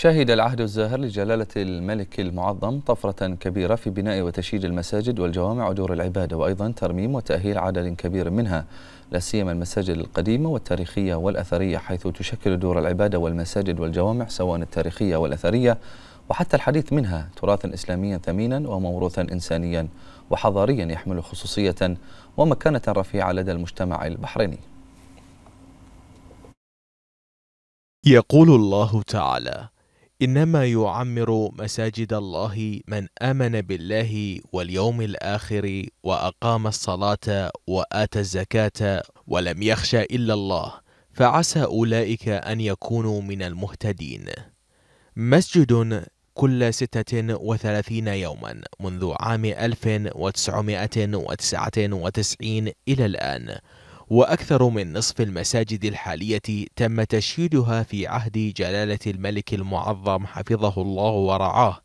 شهد العهد الزاهر لجلالة الملك المعظم طفرة كبيرة في بناء وتشييد المساجد والجوامع ودور العبادة وأيضا ترميم وتأهيل عدد كبير منها لا سيما المساجد القديمة والتاريخية والأثرية حيث تشكل دور العبادة والمساجد والجوامع سواء التاريخية والأثرية وحتى الحديث منها تراثا إسلاميا ثمينا وموروثا إنسانيا وحضاريا يحمل خصوصية ومكانة رفيعة لدى المجتمع البحريني يقول الله تعالى انما يعمر مساجد الله من امن بالله واليوم الاخر واقام الصلاه واتى الزكاه ولم يخش الا الله فعسى اولئك ان يكونوا من المهتدين مسجد كل 36 يوما منذ عام 1999 إلى الآن وأكثر من نصف المساجد الحالية تم تشييدها في عهد جلالة الملك المعظم حفظه الله ورعاه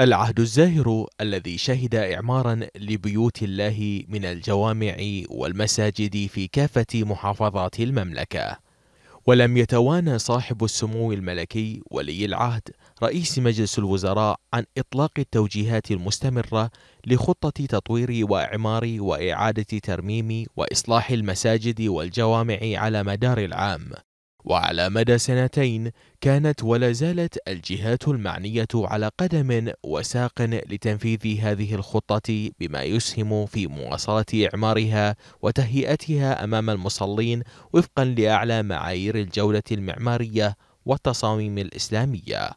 العهد الزاهر الذي شهد إعمارا لبيوت الله من الجوامع والمساجد في كافة محافظات المملكة ولم يتوانى صاحب السمو الملكي ولي العهد رئيس مجلس الوزراء عن إطلاق التوجيهات المستمرة لخطة تطوير وإعمار وإعادة ترميم وإصلاح المساجد والجوامع على مدار العام وعلى مدى سنتين كانت ولا زالت الجهات المعنية على قدم وساق لتنفيذ هذه الخطة بما يسهم في مواصلة إعمارها وتهيئتها أمام المصلين وفقا لأعلى معايير الجودة المعمارية والتصاميم الإسلامية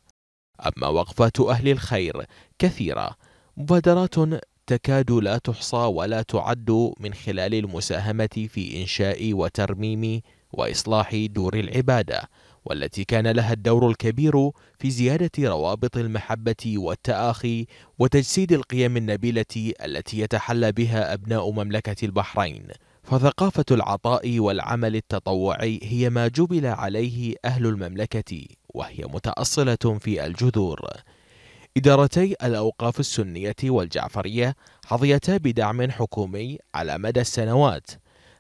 أما وقفات أهل الخير كثيرة مبادرات تكاد لا تحصى ولا تعد من خلال المساهمة في إنشاء وترميم وإصلاح دور العبادة والتي كان لها الدور الكبير في زيادة روابط المحبة والتآخي وتجسيد القيم النبيلة التي يتحلى بها أبناء مملكة البحرين فثقافة العطاء والعمل التطوعي هي ما جبل عليه أهل المملكة وهي متأصلة في الجذور إدارتي الأوقاف السنية والجعفرية حظيتا بدعم حكومي على مدى السنوات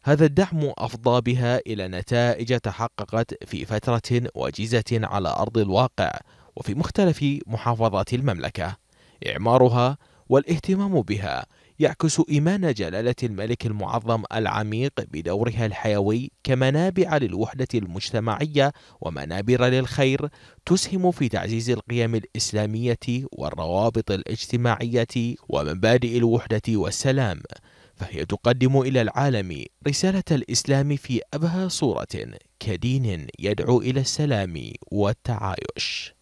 هذا الدعم أفضى بها إلى نتائج تحققت في فترة وجيزة على أرض الواقع وفي مختلف محافظات المملكة إعمارها والاهتمام بها يعكس إيمان جلالة الملك المعظم العميق بدورها الحيوي كمنابع للوحدة المجتمعية ومنابر للخير تسهم في تعزيز القيم الإسلامية والروابط الاجتماعية ومبادئ الوحدة والسلام فهي تقدم إلى العالم رسالة الإسلام في أبهى صورة كدين يدعو إلى السلام والتعايش